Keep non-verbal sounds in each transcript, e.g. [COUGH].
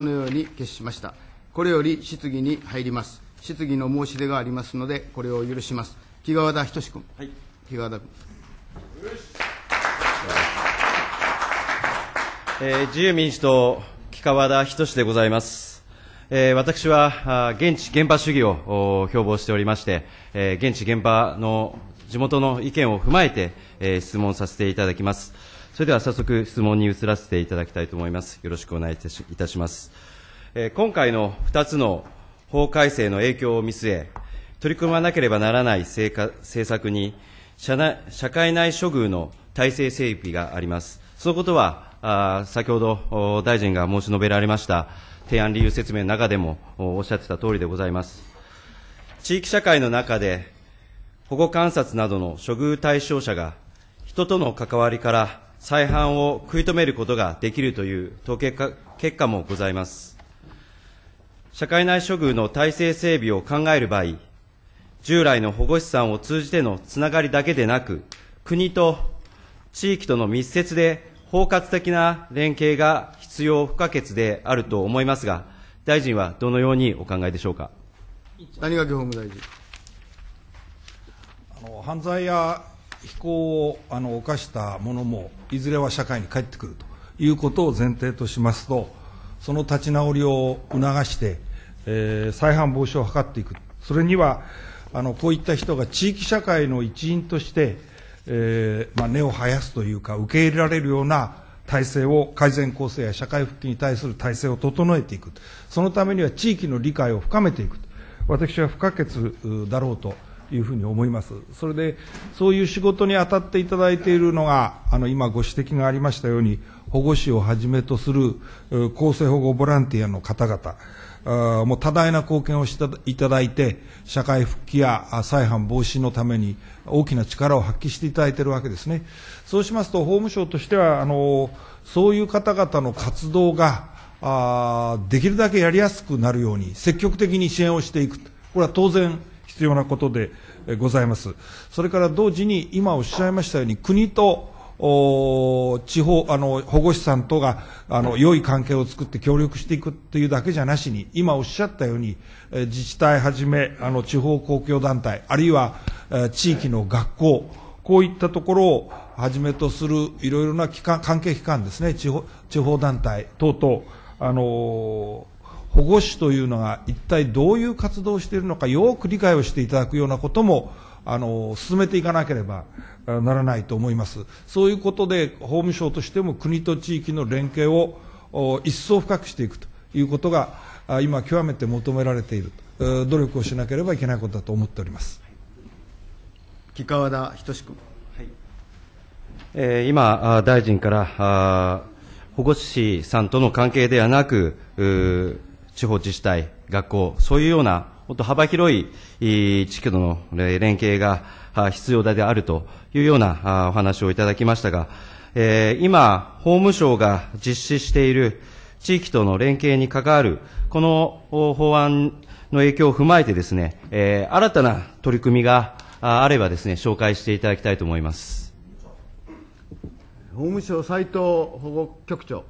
このように決しました。これより質疑に入ります。質疑の申し出がありますので、これを許します。木川田仁君。はい。木川田君。えー、自由民主党、木川田仁でございます。えー、私は現地現場主義を標榜しておりまして、えー、現地現場の地元の意見を踏まえて、えー、質問させていただきます。それでは早速質問に移らせていただきたいと思います。よろしくお願いいたします。え今回の2つの法改正の影響を見据え、取り組まなければならない政策に社内、社会内処遇の体制整備があります。そのことは、あ先ほど大臣が申し述べられました提案理由説明の中でもおっしゃってた通りでございます。地域社会の中で保護観察などの処遇対象者が人との関わりから再犯を食い止めることができるという統計結果もございます。社会内処遇の体制整備を考える場合、従来の保護資産を通じてのつながりだけでなく、国と地域との密接で包括的な連携が必要不可欠であると思いますが、大臣はどのようにお考えでしょうか。谷垣法務大臣。あの犯罪や非行をあの犯した者もいずれは社会に帰ってくるということを前提としますとその立ち直りを促して、えー、再犯防止を図っていくそれにはあのこういった人が地域社会の一員として、えーまあ、根を生やすというか受け入れられるような体制を改善構成や社会復帰に対する体制を整えていくそのためには地域の理解を深めていく私は不可欠だろうというふうに思います。それで、そういう仕事に当たっていただいているのが、あの、今ご指摘がありましたように、保護士をはじめとする厚生保護ボランティアの方々、あもう多大な貢献をしていただいて、社会復帰や再犯防止のために大きな力を発揮していただいているわけですね。そうしますと、法務省としては、あの、そういう方々の活動が、あできるだけやりやすくなるように積極的に支援をしていく。これは当然必要なことでございます。それから同時に今おっしゃいましたように国とお地方あの保護士さんとがあの良い関係を作って協力していくというだけじゃなしに今おっしゃったように、え自治体はじめあの地方公共団体あるいは、え地域の学校こういったところをはじめとするいろいろな機関関係機関ですね地方地方団体等々あのー保護司というのが一体どういう活動をしているのかよく理解をしていただくようなこともあの進めていかなければならないと思いますそういうことで法務省としても国と地域の連携を一層深くしていくということが今極めて求められている努力をしなければいけないことだと思っております木川田仁君、はいえ今大臣から保護司さんとの関係ではなく、地方自治体、学校、そういうような、もっと幅広い地域との連携が必要であるというようなお話をいただきましたが、え今、法務省が実施している地域との連携に関わる、この法案の影響を踏まえてですね、え新たな取り組みがあればですね、紹介していただきたいと思います。法務省斉藤保護局長。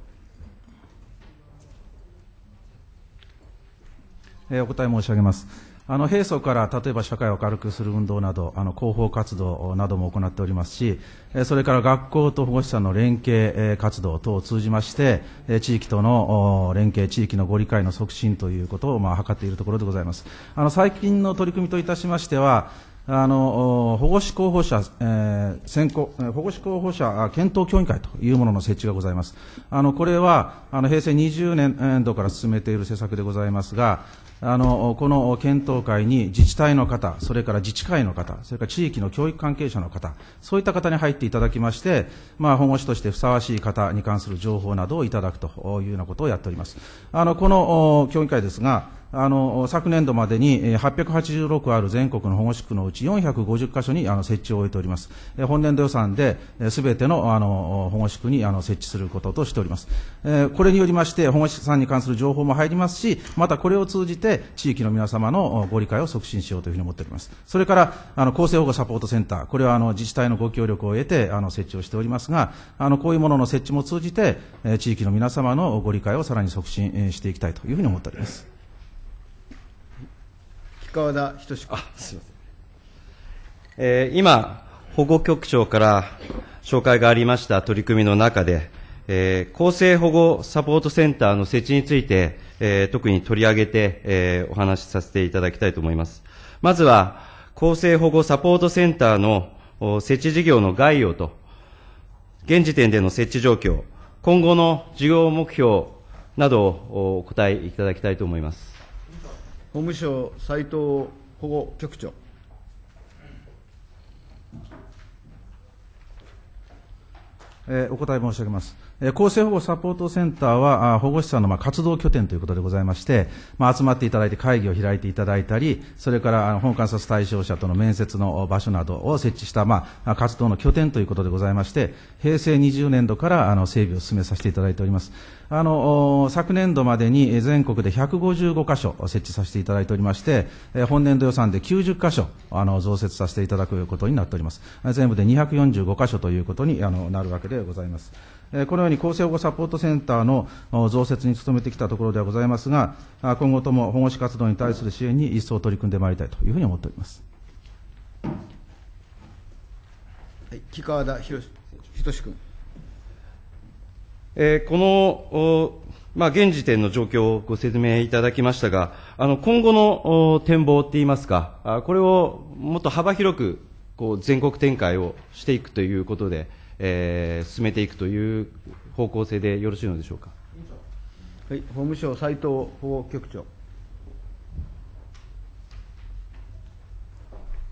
えー、お答え申し上げます。あの、平素から例えば社会を軽くする運動など、あの、広報活動なども行っておりますし、それから学校と保護者の連携活動等を通じまして、地域との連携、地域のご理解の促進ということを、まあ、図っているところでございます。あの、最近の取り組みといたしましては、あの保護士候補者、えー、選考保護士候補者検討協議会というものの設置がございます。あのこれはあの平成20年度から進めている施策でございますが、あのこの検討会に自治体の方、それから自治会の方、それから地域の教育関係者の方、そういった方に入っていただきまして、まあ、保護司としてふさわしい方に関する情報などをいただくというようなことをやっております。あのこの協議会ですがあの昨年度までに886ある全国の保護地区のうち450か所にあの設置を終えております。本年度予算ですべてのあの保護地区にあの設置することとしております。これによりまして、保護者さんに関する情報も入りますし、またこれを通じて地域の皆様のご理解を促進しようというふうに思っております。それから、あの厚生保護サポートセンター、これはあの自治体のご協力を得てあの設置をしておりますが、あのこういうものの設置も通じて、地域の皆様のご理解をさらに促進していきたいというふうに思っております。川田仁君。あ、すみません。えー、今、保護局長から紹介がありました取り組みの中で、えー、厚生保護サポートセンターの設置について、えー、特に取り上げて、えー、お話しさせていただきたいと思います。まずは、厚生保護サポートセンターの設置事業の概要と、現時点での設置状況、今後の事業目標などをお答えいただきたいと思います。法務省、斉藤保護局長。お答え申し上げます。厚生保護サポートセンターは保護者さんのま活動拠点ということでございまして、ま集まっていただいて会議を開いていただいたり、それから本観察対象者との面接の場所などを設置したま活動の拠点ということでございまして、平成20年度からあの整備を進めさせていただいております。あの昨年度までに全国で155箇所設置させていただいておりまして、本年度予算で90箇所あの増設させていただくことになっております。全部で245箇所ということにあのなるわけでございます。このように厚生保護サポートセンターの増設に努めてきたところではございますが、今後とも保護士活動に対する支援に一層取り組んでまいりたいというふうに思っております。木川田博君。えー、このまあ、現時点の状況をご説明いただきましたが、あの今後の展望っていいますか、これをもっと幅広くこう全国展開をしていくということで、えー、進めていくという方向性でよろしいのでしょうか。はい、法務省斉藤法局長。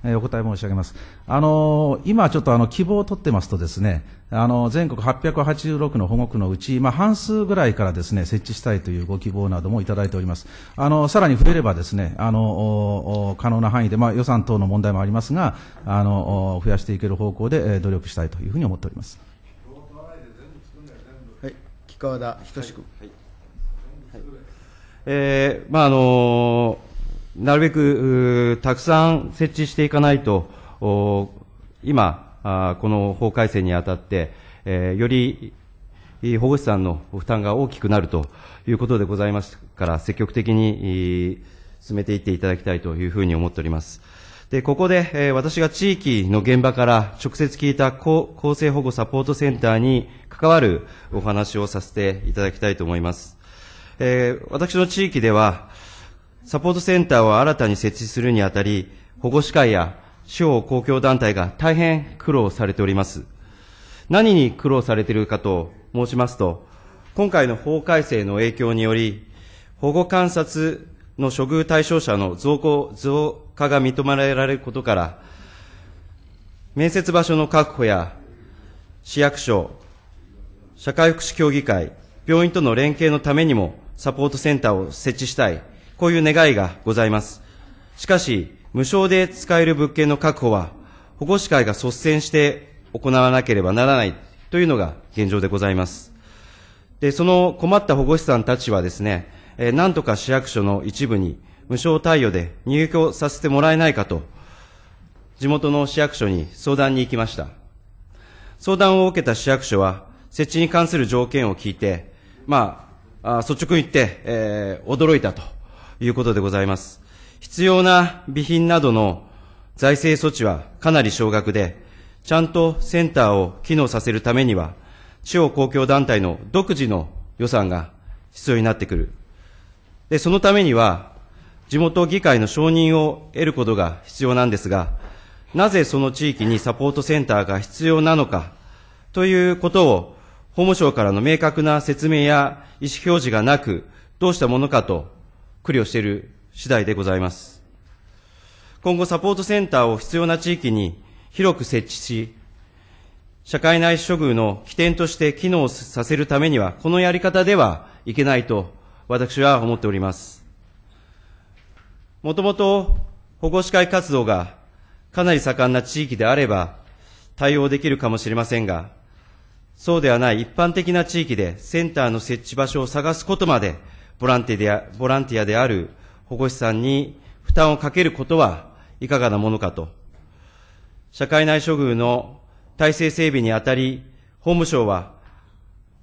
えお答え申し上げます。あの今ちょっとあの希望を取ってますとですね、あの全国886の保護区のうち、まあ、半数ぐらいからですね設置したいというご希望などもいただいております。あのさらに増えればですね、あの可能な範囲でまあ、予算等の問題もありますが、あの増やしていける方向で努力したいというふうに思っております。はい、木川田等しく。はい。はい、えー、まああのーなるべく、たくさん設置していかないと、今あ、この法改正にあたって、えー、より保護者さんの負担が大きくなるということでございますから、積極的に進めていっていただきたいというふうに思っております。で、ここで、えー、私が地域の現場から直接聞いた厚生保護サポートセンターに関わるお話をさせていただきたいと思います。えー、私の地域では、サポートセンターを新たに設置するにあたり、保護司会や地方公共団体が大変苦労されております。何に苦労されているかと申しますと、今回の法改正の影響により、保護観察の処遇対象者の増加が認められることから、面接場所の確保や市役所、社会福祉協議会、病院との連携のためにもサポートセンターを設置したいこういう願いがございます。しかし、無償で使える物件の確保は、保護司会が率先して行わなければならないというのが現状でございます。で、その困った保護司さんたちはですね、えー、なんとか市役所の一部に無償貸与で入居させてもらえないかと、地元の市役所に相談に行きました。相談を受けた市役所は、設置に関する条件を聞いて、まあ、あ率直に言って、えー、驚いたと。いうことでございます。必要な備品などの財政措置はかなり少額で、ちゃんとセンターを機能させるためには、地方公共団体の独自の予算が必要になってくる。で、そのためには、地元議会の承認を得ることが必要なんですが、なぜその地域にサポートセンターが必要なのか、ということを、法務省からの明確な説明や意思表示がなく、どうしたものかと苦慮している次第でございます。今後サポートセンターを必要な地域に広く設置し、社会内処遇の起点として機能させるためには、このやり方ではいけないと私は思っております。もともと保護司会活動がかなり盛んな地域であれば対応できるかもしれませんが、そうではない一般的な地域でセンターの設置場所を探すことまでボランティアボランティアである保護士さんに負担をかけることはいかがなものかと、社会内処遇の体制整備にあたり、法務省は、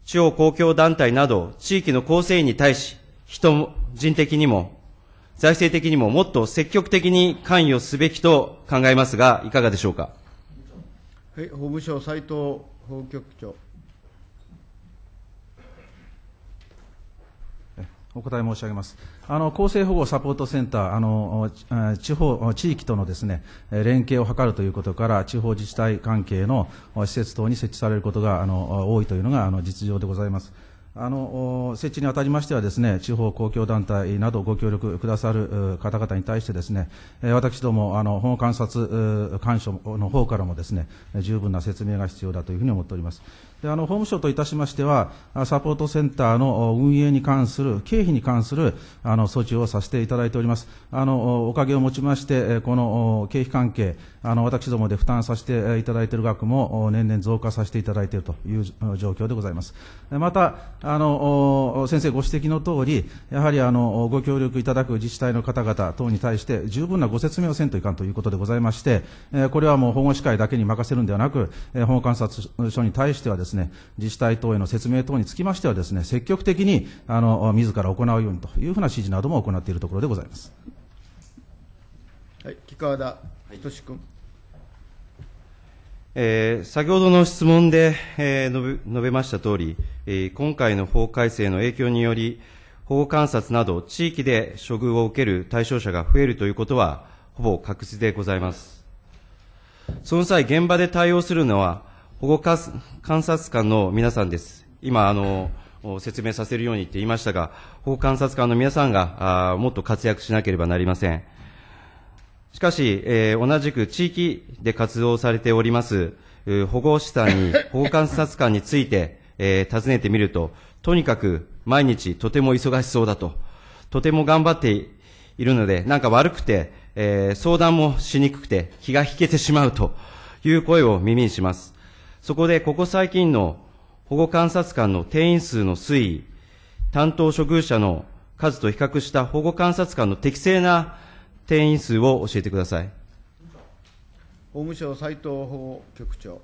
地方公共団体など地域の構成員に対し、人人的にも、財政的にももっと積極的に関与すべきと考えますが、いかがでしょうか。はい、法務省斉藤法務局長。お答え申し上げます。あの公生保護サポートセンター、あの地方地域とのですね連携を図るということから、地方自治体関係の施設等に設置されることがあの多いというのがあの実情でございます。あの設置にあたりましてはです、ね、地方公共団体などご協力くださる方々に対してです、ね、私どもあの、保護観察官所の方からもです、ね、十分な説明が必要だというふうに思っております。であの法務省といたしましては、サポートセンターの運営に関する、経費に関するあの措置をさせていただいております。あのおかげをもちまして、この経費関係、あの私どもで負担させていただいている額も年々増加させていただいているという状況でございます。また、あの先生ご指摘のとおり、やはりあのご協力いただく自治体の方々等に対して、十分なご説明をせんといかんということでございまして、これはもう保護司会だけに任せるんではなく、保護観察所に対してはです、ねですね、自治体等への説明等につきましてはですね、積極的に、あの、自ら行うようにというふうな指示なども行っているところでございます。はい、木川田仁君。えー、先ほどの質問で、えー、述べましたとおり、えー、今回の法改正の影響により、保護観察など地域で処遇を受ける対象者が増えるということは、ほぼ確実でございます。その際、現場で対応するのは、保護観察官の皆さんです。今、あの、説明させるようにって言いましたが、保護観察官の皆さんが、あもっと活躍しなければなりません。しかし、えー、同じく地域で活動されております、保護士さんに、[LAUGHS] 保護観察官について、えー、尋ねてみると、とにかく毎日とても忙しそうだと、とても頑張っているので、なんか悪くて、えー、相談もしにくくて気が引けてしまうという声を耳にします。そこでここ最近の保護観察官の定員数の推移、担当職遇者の数と比較した保護観察官の適正な定員数を教えてください。法務省斉藤法局長。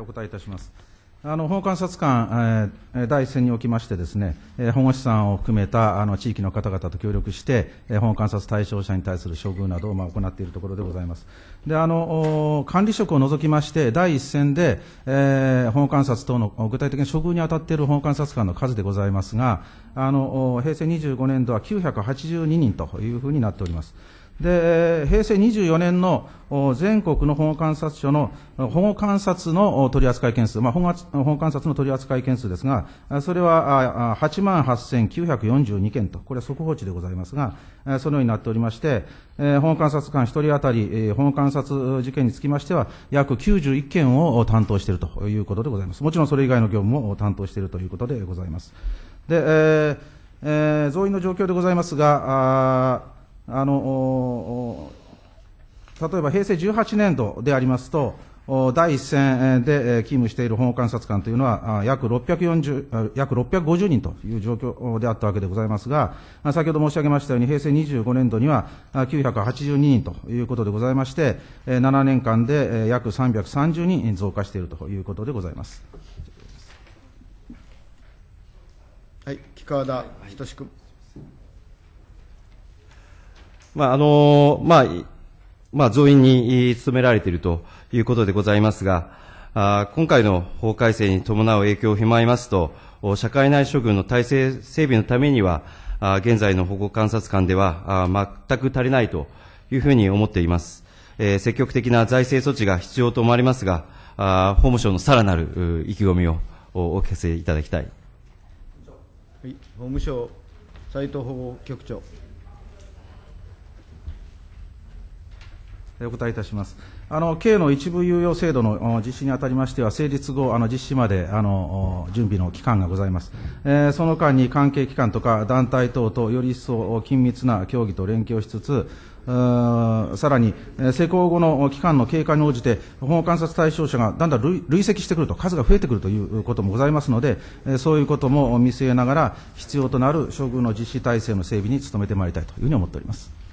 お答えいたします。あの、法観察官、えー、第一線におきましてですね、えー、保護士さんを含めたあの地域の方々と協力して、えー、保護観察対象者に対する処遇などを、まあ、行っているところでございます。で、あの、管理職を除きまして、第一線で、えー、保護観察等の具体的な処遇に当たっている保護観察官の数でございますが、あの、平成25年度は982人というふうになっております。で、平成24年の全国の保護観察所の、保護観察の取扱件数、まあ、保護保護観察の取扱件数ですが、それは8万8942件と、これは速報値でございますが、そのようになっておりまして、保護観察官1人当たり、保護観察事件につきましては、約91件を担当しているということでございます。もちろんそれ以外の業務も担当しているということでございます。で、えーえー、増員の状況でございますが、あの例えば平成18年度でありますと、第一線で勤務している保護観察官というのは約6約650人という状況であったわけでございますが、先ほど申し上げましたように、平成25年度には982人ということでございまして、7年間で約330人増加しているということでございます。はい、木川田仁君。まあ、あの、まあ、まあ、増員に努められているということでございますが、あ今回の法改正に伴う影響を踏まえますと、社会内処遇の体制整備のためには、あ現在の保護観察官ではあ全く足りないというふうに思っています。え積極的な財政措置が必要と思われますが、あ法務省のさらなる意気込みをお聞かせいただきたい。はい、法務省斉藤法局長。お答えいたします。あの、刑の一部猶予制度の実施にあたりましては、成立後、あの、実施まで、あの、準備の期間がございます。えー、その間に関係機関とか団体等とより一層緊密な協議と連携をしつつ、さらに、施行後の期間の経過に応じて、保護観察対象者がだんだん累積してくると、数が増えてくるということもございますので、そういうことも見据えながら、必要となる処遇の実施体制の整備に努めてまいりたいというふうに思っております。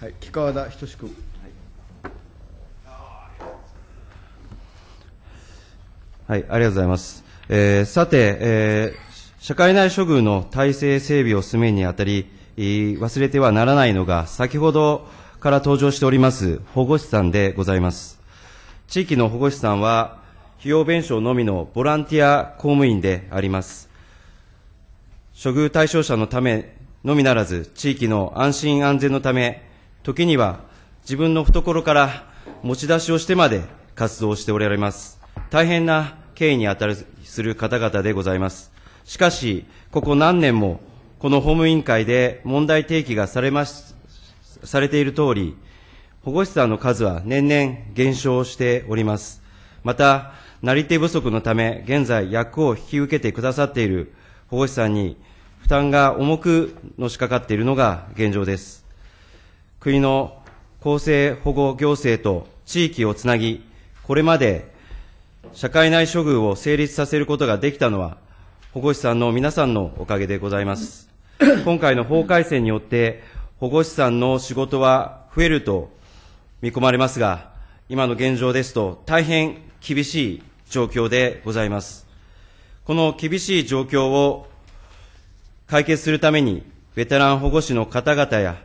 はい、木川田仁君。はい、ありがとうございます。えー、さて、えー、社会内処遇の体制整備を進めにあたり、忘れてはならないのが、先ほどから登場しております保護士さんでございます。地域の保護士さんは、費用弁償のみのボランティア公務員であります。処遇対象者のためのみならず、地域の安心安全のため、時には自分の懐から持ち出しをしてまで活動しておられます。大変な敬意にあたるする方々でございます。しかし、ここ何年も、この法務委員会で問題提起がされます、されている通り、保護者さんの数は年々減少しております。また、なり手不足のため、現在役を引き受けてくださっている保護者さんに負担が重くのしかかっているのが現状です。国の厚生保護行政と地域をつなぎ、これまで社会内処遇を成立させることができたのは、保護士さんの皆さんのおかげでございます。今回の法改正によって、保護士さんの仕事は増えると見込まれますが、今の現状ですと大変厳しい状況でございます。この厳しい状況を解決するために、ベテラン保護士の方々や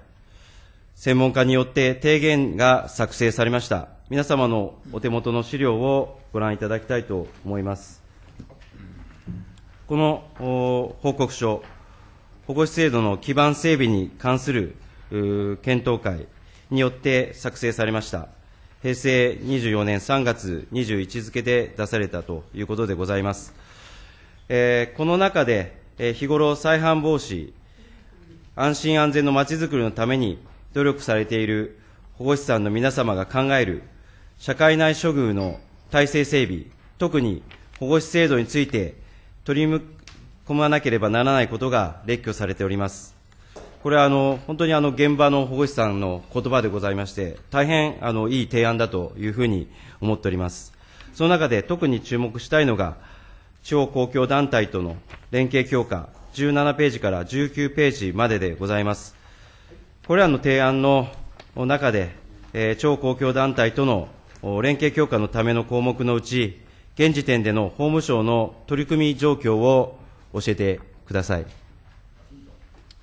専門家によって提言が作成されました。皆様のお手元の資料をご覧いただきたいと思います。この報告書、保護司制度の基盤整備に関する検討会によって作成されました。平成24年3月21付で出されたということでございます。えー、この中で、えー、日頃再犯防止、安心安全のまちづくりのために努力されている保護士さんの皆様が考える社会内処遇の体制整備、特に保護士制度について取り組まなければならないことが列挙されております。これはあの本当にあの現場の保護士さんの言葉でございまして、大変あのいい提案だというふうに思っております。その中で特に注目したいのが、地方公共団体との連携強化、17ページから19ページまででございます。これらの提案の中で、超公共団体との連携強化のための項目のうち、現時点での法務省の取り組み状況を教えてください。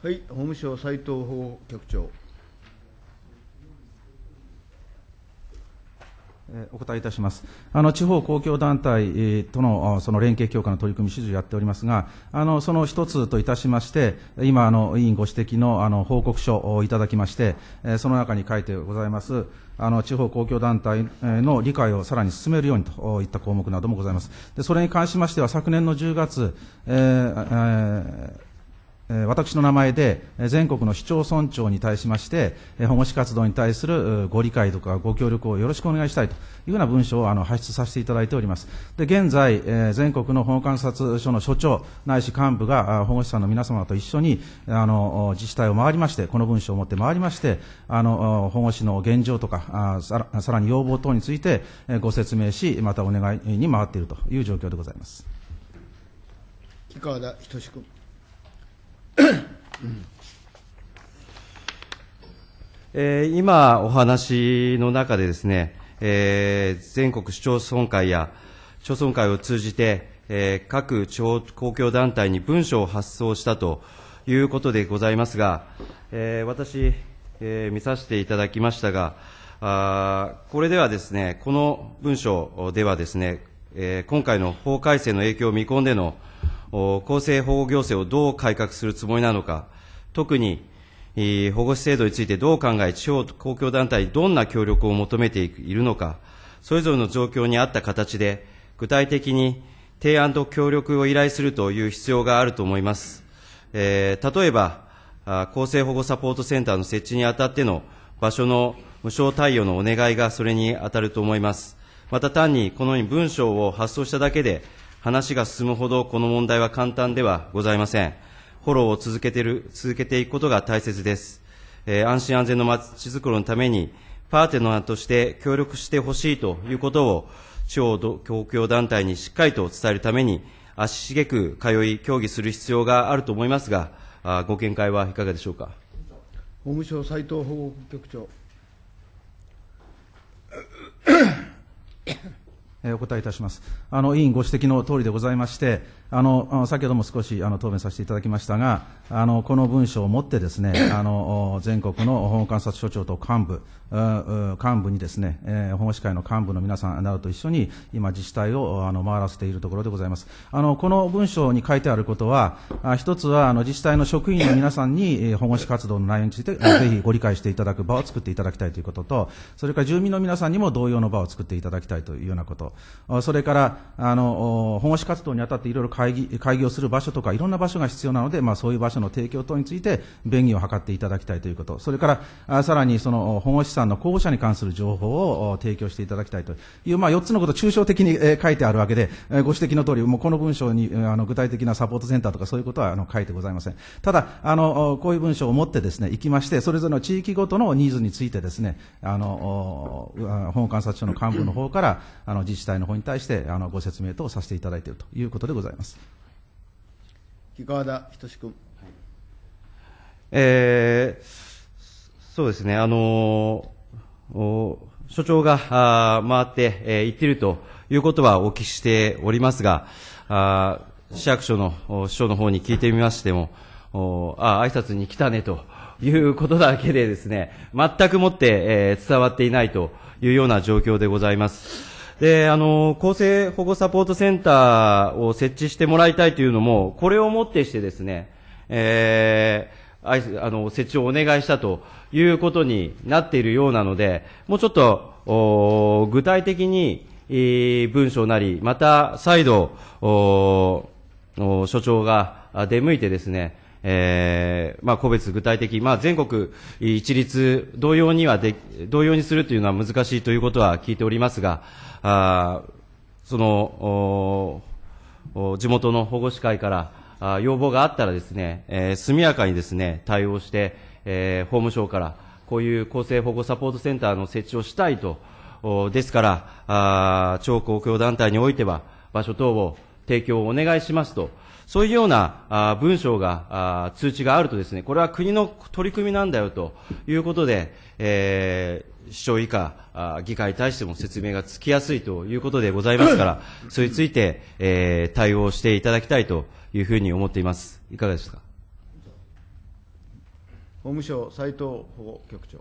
はい、法務省斉藤法局長。お答えいたしますあの地方公共団体とのその連携強化の取り組み、指示をやっておりますが、あのその一つといたしまして、今、あの委員ご指摘のあの報告書をいただきまして、その中に書いてございます、あの地方公共団体の理解をさらに進めるようにといった項目などもございます。でそれに関しましては、昨年の10月、えーえー私の名前で全国の市町村長に対しまして保護士活動に対するご理解とかご協力をよろしくお願いしたいというような文書をあの発出させていただいておりますで現在全国の保護観察所の所長ないし幹部が保護者の皆様と一緒にあの自治体を回りましてこの文書を持って回りましてあの保護士の現状とかさらに要望等についてご説明しまたお願いに回っているという状況でございます。木川田仁君えー、今お話の中でですね、えー、全国市町村会や町村会を通じて、えー、各方公共団体に文書を発送したということでございますが、えー、私、えー、見させていただきましたが、あこれではですね、この文書ではですね、えー、今回の法改正の影響を見込んでの厚生保護行政をどう改革するつもりなのか、特に保護司制度についてどう考え、地方公共団体にどんな協力を求めているのか、それぞれの状況に合った形で、具体的に提案と協力を依頼するという必要があると思います。えー、例えば、厚生保護サポートセンターの設置にあたっての場所の無償貸与のお願いがそれに当たると思います。また単にこのように文章を発送しただけで、話が進むほどこの問題は簡単ではございません。フォローを続けてる、続けていくことが大切です。えー、安心安全のまちづくりのために、パーテナーとして協力してほしいということを、地方公共団体にしっかりと伝えるために、足しげく通い、協議する必要があると思いますが、あご見解はいかがでしょうか。法務省斉藤法務局長。お答えいたします。あの委員ご指摘の通りでございまして、あの先ほども少しあの答弁させていただきましたが、あのこの文書をもって、ですね [COUGHS] あの全国の保護観察所長と幹部、幹部にですね、え保護司会の幹部の皆さんなどと一緒に、今、自治体をあの回らせているところでございます。あのこの文書に書いてあることは、あ一つはあの自治体の職員の皆さんに、え保護司活動の内容について、ぜひご理解していただく場を作っていただきたいということと、それから住民の皆さんにも同様の場を作っていただきたいというようなこと、それからあの保護司活動にあたっていろいろ会議会議をする場所とかいろんな場所が必要なので、まあ、そういう場所の提供等について便宜を図っていただきたいということ、それからさらにその保護資産の候補者に関する情報を提供していただきたいという、まあ、4つのことを抽象的に書いてあるわけで、ご指摘のとおり、もうこの文章にあの具体的なサポートセンターとかそういうことはあの書いてございません。ただあの、こういう文章を持ってです、ね、行きまして、それぞれの地域ごとのニーズについてです、ね、あの本監察署の幹部の方からあの自治体の方に対してあのご説明とさせていただいているということでございます。。木川田仁君。はい、えー、そうですね、あのー、所長があ回って、えー、言っているということはお聞きしておりますが、あ市役所の市長の方に聞いてみましても、ああ挨拶に来たねということだけでですね、全くもって、えー、伝わっていないというような状況でございます。で、あの、厚生保護サポートセンターを設置してもらいたいというのも、これをもってしてですね、えー、あの、設置をお願いしたということになっているようなので、もうちょっと、お具体的に、えー、文書なり、また再度、お所長が出向いてですね、えー、まあ、個別具体的、まあ、全国一律同様にはで、同様にするというのは難しいということは聞いておりますが、あその、地元の保護司会から要望があったらですね、えー、速やかにですね、対応して、えー、法務省からこういう厚生保護サポートセンターの設置をしたいと、ですから、あ超公共団体においては、場所等を提供をお願いしますとそういうような文章が、通知があるとですね、これは国の取り組みなんだよということで、えー、市長以下、議会に対しても説明がつきやすいということでございますから、[LAUGHS] それについて、えー、対応していただきたいというふうに思っています。いかがですか。法務省斉藤保護局長。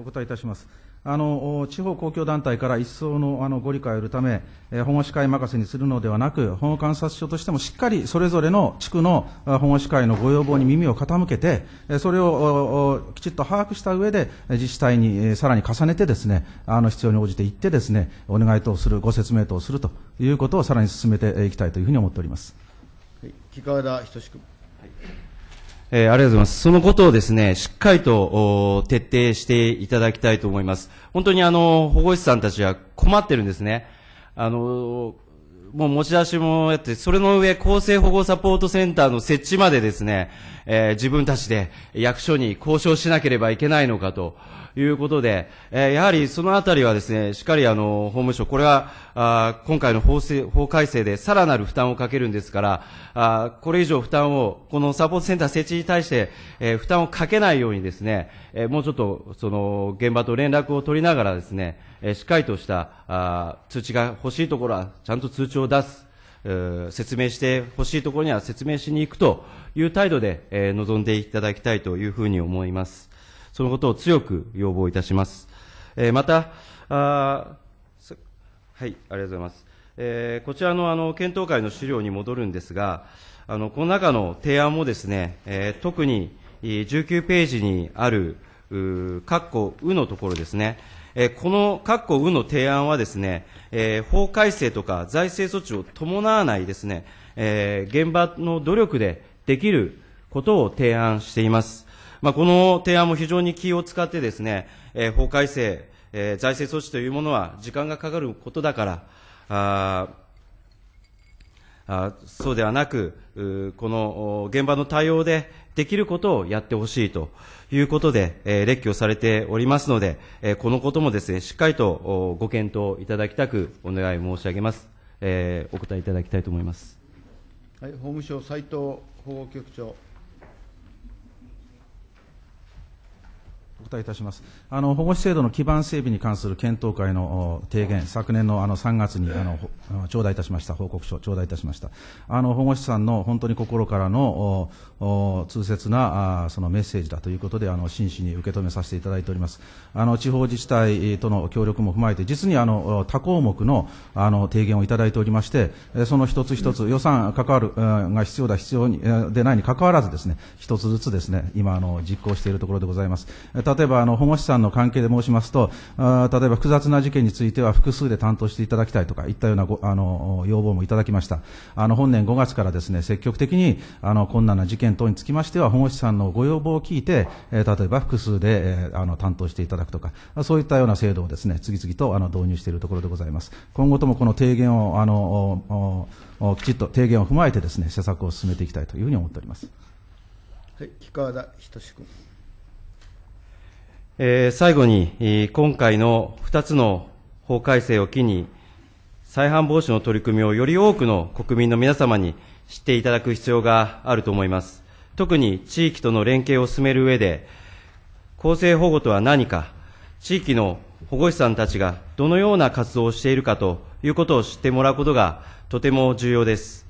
お答えいたします。あの地方公共団体から一層のあのご理解を得るため、えー、保護司会任せにするのではなく、保護観察所としてもしっかりそれぞれの地区の保護司会のご要望に耳を傾けて、それをきちっと把握した上で、自治体にさらに重ねて、ですねあの必要に応じていって、ですねお願い等する、ご説明等するということをさらに進めていきたいというふうに思っております。はい、木川田仁君、はいえー、ありがとうございます。そのことをですね、しっかりと徹底していただきたいと思います。本当にあの、保護士さんたちは困ってるんですね。あの、もう持ち出しもやって、それの上、厚生保護サポートセンターの設置までですね、えー、自分たちで役所に交渉しなければいけないのかと、いうことで、えー、やはりそのあたりはですね、しっかりあの、法務省、これは、あ今回の法制法改正でさらなる負担をかけるんですから、あこれ以上負担を、このサポートセンター設置に対して、えー、負担をかけないようにですね、えー、もうちょっと、その、現場と連絡を取りながらですね、えー、しっかりとしたあ通知が欲しいところは、ちゃんと通知を出す。説明してほしいところには説明しに行くという態度で、え臨んでいただきたいというふうに思います。そのことを強く要望いたします。えー、またあ、はい、ありがとうございます。えー、こちらのあの検討会の資料に戻るんですが、あのこの中の提案もですね、えー、特に19ページにある、う、括弧うのところですね、えー、この括弧うの提案はですね、えー、法改正とか財政措置を伴わないですね、えー、現場の努力でできることを提案しています。まあ、この提案も非常に気を使ってですね、え法改正、え財政措置というものは時間がかかることだから、ああそうではなく、この現場の対応でできることをやってほしいということで、えー、列挙されておりますので、えー、このこともですね、しっかりとご検討いただきたくお願い申し上げます。えー、お答えいただきたいと思います。はい、法務省斉藤法務局長。答えいたします。あの保護施制度の基盤整備に関する検討会の提言、昨年のあの3月にあの頂戴いたしました、報告書、頂戴いたしました。あの保護司さんの本当に心からの痛切なあそのメッセージだということであの、真摯に受け止めさせていただいております。あの地方自治体との協力も踏まえて、実にあの多項目のあの提言をいただいておりまして、その一つ一つ、予算関わるが必要だ、必要でないにかかわらずですね、一つずつですね、今あの実行しているところでございます。例例えばあの保護司さんの関係で申しますとあ例えば複雑な事件については複数で担当していただきたいとかいったようなごあの要望もいただきましたあの本年5月からですね積極的にあの困難な事件等につきましては保護司さんのご要望を聞いて、えー、例えば複数で、えー、あの担当していただくとかそういったような制度をですね次々とあの導入しているところでございます今後ともこの提言をあのきちっと提言を踏まえてですね施策を進めていきたいというふうに思っております。はい、木川田仁君。え最後に、今回の2つの法改正を機に、再犯防止の取り組みをより多くの国民の皆様に知っていただく必要があると思います。特に地域との連携を進める上で、公正保護とは何か、地域の保護士さんたちがどのような活動をしているかということを知ってもらうことがとても重要です。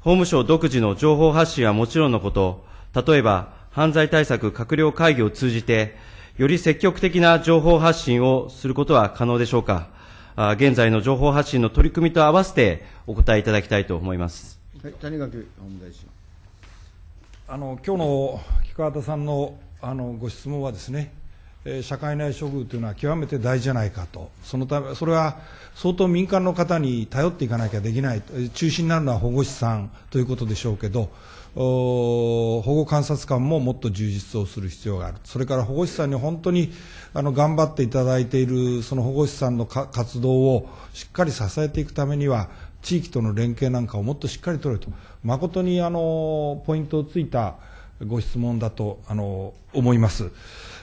法務省独自の情報発信はもちろんのこと、例えば犯罪対策閣僚会議を通じて、より積極的な情報発信をすることは可能でしょうか。現在の情報発信の取り組みと合わせてお答えいただきたいと思います。はい、谷垣法務大臣。あの今日の菊畑さんのあのご質問はですね、社会内処遇というのは極めて大事じゃないかと、そのためそれは相当民間の方に頼っていかなきゃできない、中心になるのは保護士さんということでしょうけど、保護観察官ももっと充実をする必要がある、それから保護士さんに本当にあの頑張っていただいているその保護士さんの活動をしっかり支えていくためには、地域との連携なんかをもっとしっかり取れと、誠にあのポイントをついたご質問だとあの思います。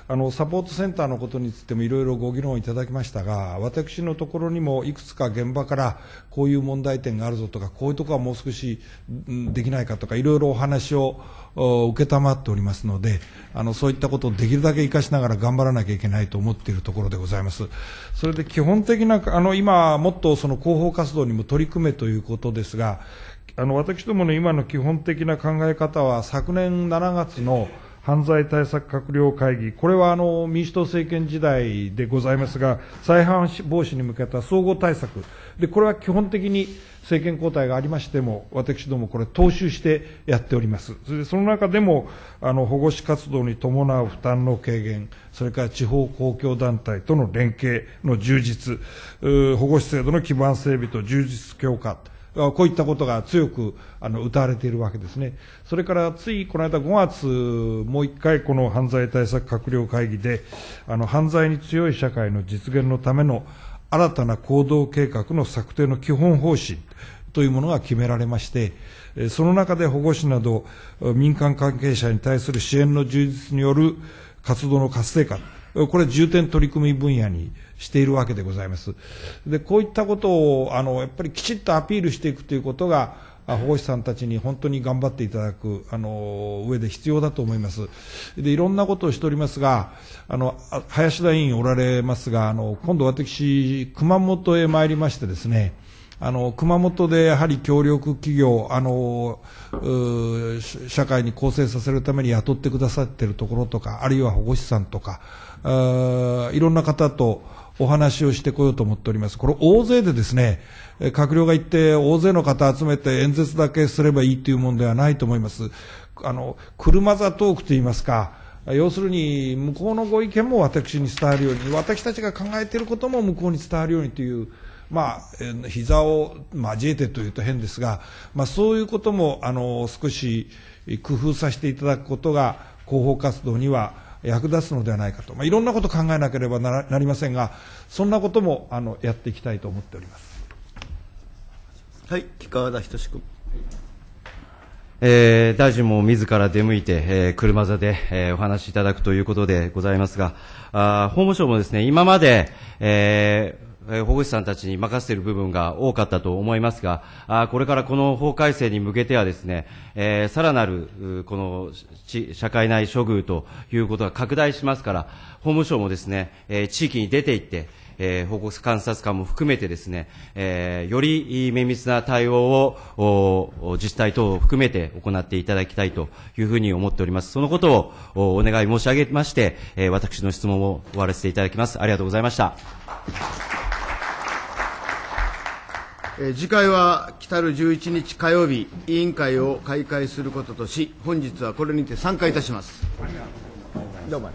あのサポートセンターのことについてもいろいろご議論いただきましたが私のところにもいくつか現場からこういう問題点があるぞとかこういうとこはもう少しできないかとかいろいろお話を承っておりますのであのそういったことをできるだけ生かしながら頑張らなきゃいけないと思っているところでございます。それで基本的なあの今もっとその広報活動にも取り組めということですがあの私どもの今の基本的な考え方は昨年7月の、犯罪対策閣僚会議、これはあの民主党政権時代でございますが、再犯防止に向けた総合対策、でこれは基本的に政権交代がありましても、私ども、これ、踏襲してやっております、それでその中でもあの保護司活動に伴う負担の軽減、それから地方公共団体との連携の充実、保護施制度の基盤整備と充実強化。こういったことが強くあの歌われているわけですね。それからついこの間5月、もう一回この犯罪対策閣僚会議で、あの犯罪に強い社会の実現のための新たな行動計画の策定の基本方針というものが決められまして、その中で保護士など民間関係者に対する支援の充実による活動の活性化、これ重点取り組み分野にしているわけでございます。で、こういったことを、あの、やっぱりきちっとアピールしていくということが、保護者さんたちに本当に頑張っていただく、あの、上で必要だと思います。で、いろんなことをしておりますが、あの、林田委員おられますが、あの、今度私、熊本へ参りましてですね、あの、熊本でやはり協力企業、あの、社会に構成させるために雇ってくださっているところとか、あるいは保護士さんとか、あいろんな方と、お話をしてこようと思っております。これ大勢でですね、閣僚が行って大勢の方集めて演説だけすればいいというものではないと思います。あの、車座トークといいますか、要するに向こうのご意見も私に伝わるように、私たちが考えていることも向こうに伝わるようにという、まあ、膝を交えてというと変ですが、まあ、そういうこともあの少し工夫させていただくことが広報活動には役立つのではないかと、まあ、いろんなこと考えなければななりませんがそんなこともあのやっていきたいと思っておりますはい木川田仁君、えー、大臣も自ら出向いて、えー、車座で、えー、お話しいただくということでございますがあ法務省もですね今まで、えーえ保護士さんたちに任せている部分が多かったと思いますが、あこれからこの法改正に向けてはですね、えさらなる、この、社会内処遇ということが拡大しますから、法務省もですね、え地域に出ていって、えー、報告観察官も含めてですね、えー、より綿密な対応を自治体等を含めて行っていただきたいというふうに思っております。そのことをお願い申し上げまして、えー、私の質問を終わらせていただきます。ありがとうございました。え次回は来たる11日火曜日、委員会を開会することとし、本日はこれにて散会いたします。どうも